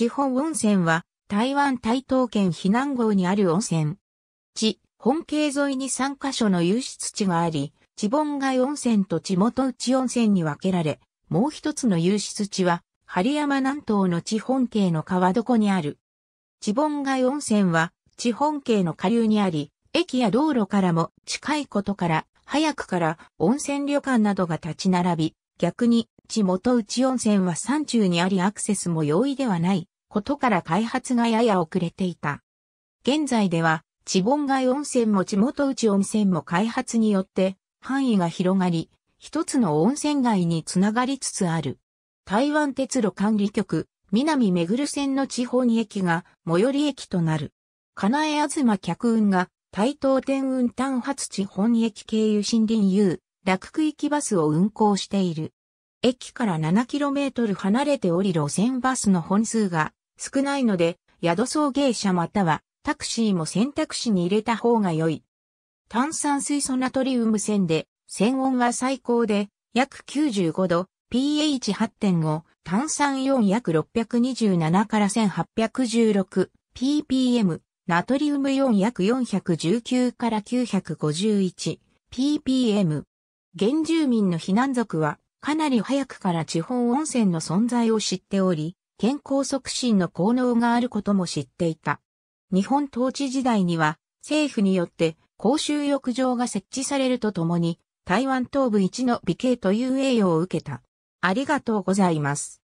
地本温泉は台湾台東県避難号にある温泉。地本渓沿いに3カ所の湧出地があり、地本街温泉と地元内温泉に分けられ、もう一つの湧出地は、針山南東の地本系の川床にある。地本街温泉は、地本系の下流にあり、駅や道路からも近いことから、早くから温泉旅館などが立ち並び、逆に、地元内温泉は山中にありアクセスも容易ではないことから開発がやや遅れていた。現在では、地盆街温泉も地元内温泉も開発によって範囲が広がり、一つの温泉街につながりつつある。台湾鉄路管理局、南めぐる線の地方に駅が最寄り駅となる。金江あずま客運が台東天運単発地本駅経由森林遊、楽区域バスを運行している。駅から 7km 離れており路線バスの本数が少ないので、宿送迎車またはタクシーも選択肢に入れた方が良い。炭酸水素ナトリウム線で、線温は最高で約95度、pH8.5、炭酸4約627から1816、ppm、ナトリウム4約419から951、ppm。原住民の避難族は、かなり早くから地方温泉の存在を知っており、健康促進の効能があることも知っていた。日本統治時代には政府によって公衆浴場が設置されるとともに台湾東部一の美形という栄誉を受けた。ありがとうございます。